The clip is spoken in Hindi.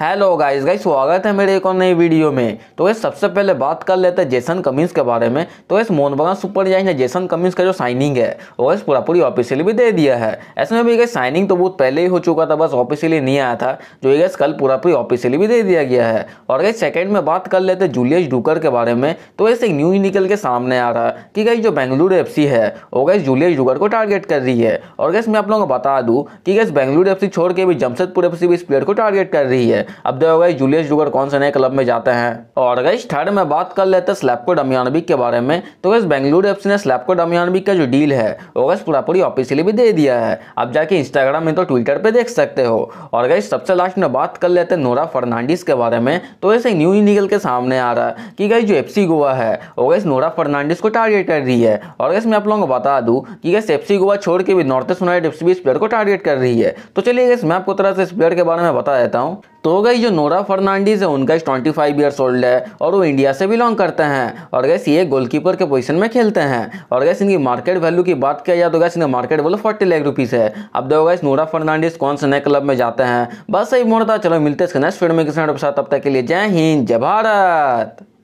हेलो गाइस गाइस स्वागत है मेरे एक और नई वीडियो में तो ये सबसे पहले बात कर लेते हैं जेसन कमिंस के बारे में तो इस मोहनबगान सुपर जाइन ने जेसन कमिंस का जो साइनिंग है वो इस पूरा पूरी ऑफिशियली भी दे दिया है ऐसे में भी गई साइनिंग तो बहुत पहले ही हो चुका था बस ऑफिशियली नहीं आया था जो ये गैस कल पूरा पूरी ऑफिशियली भी दे दिया गया है और गई सेकेंड में बात कर लेते जूलियस डूकर के बारे में तो ऐसे एक न्यूज निकल के सामने आ रहा कि गई जो बेंगलुरु एफ है वो गई जूलियस डूकर को टारगेट कर रही है और गैस मैं आप लोगों को बता दूँ कि गैस बेंगलुरु एफ छोड़ के भी जमशेदपुर एफ भी इस प्लेयर को टारगेट कर रही है अब देखो हो गई जूलियस डुगर कौन से नए क्लब में जाते हैं और गई थर्ड में बात कर लेते हैं स्लैपको डमियानबी के बारे में तो गई बेंगलुरु एफ्स ने स्लैपको डमियानबी का जो डील है वो गई पूरा पूरी ऑफिशियली भी दे दिया है अब जाके इंस्टाग्राम में तो ट्विटर पर देख सकते हो और गई सबसे लास्ट में बात कर लेते हैं नोरा फर्नांडिस के बारे में तो ऐसे न्यू इंडिगल के सामने आ रहा है कि गई जो एफ गोवा है वो गई नोरा फर्नांडिस को टारगेट कर रही है और गैस मैं आप लोगों को बता दूँ कि गैस एफ गोवा छोड़ के भी नॉर्थ ईस्ट यूनाइटेड एफ इस प्लेयर को टारगेट कर रही है तो चलिए गैस मैं आपको तरह से इस प्लेयर के बारे में बता देता हूँ तो गई जो नोरा फर्नांडीज है उनका ट्वेंटी फाइव ईयर्स ओल्ड है और वो इंडिया से बिलोंग करते हैं और गैस ये गोलकीपर के पोजीशन में खेलते हैं और गैस इनकी मार्केट वैल्यू की बात किया जाए तो गैस इनका market value forty lakh rupees है अब देखो गैस नोरा फर्नांडीज कौन से नए क्लब में जाते हैं बस सही मोड़ता चलो मिलते इसके नेक्स्ट फिल्म के साथ तब तक के लिए जय हिंद जय भारत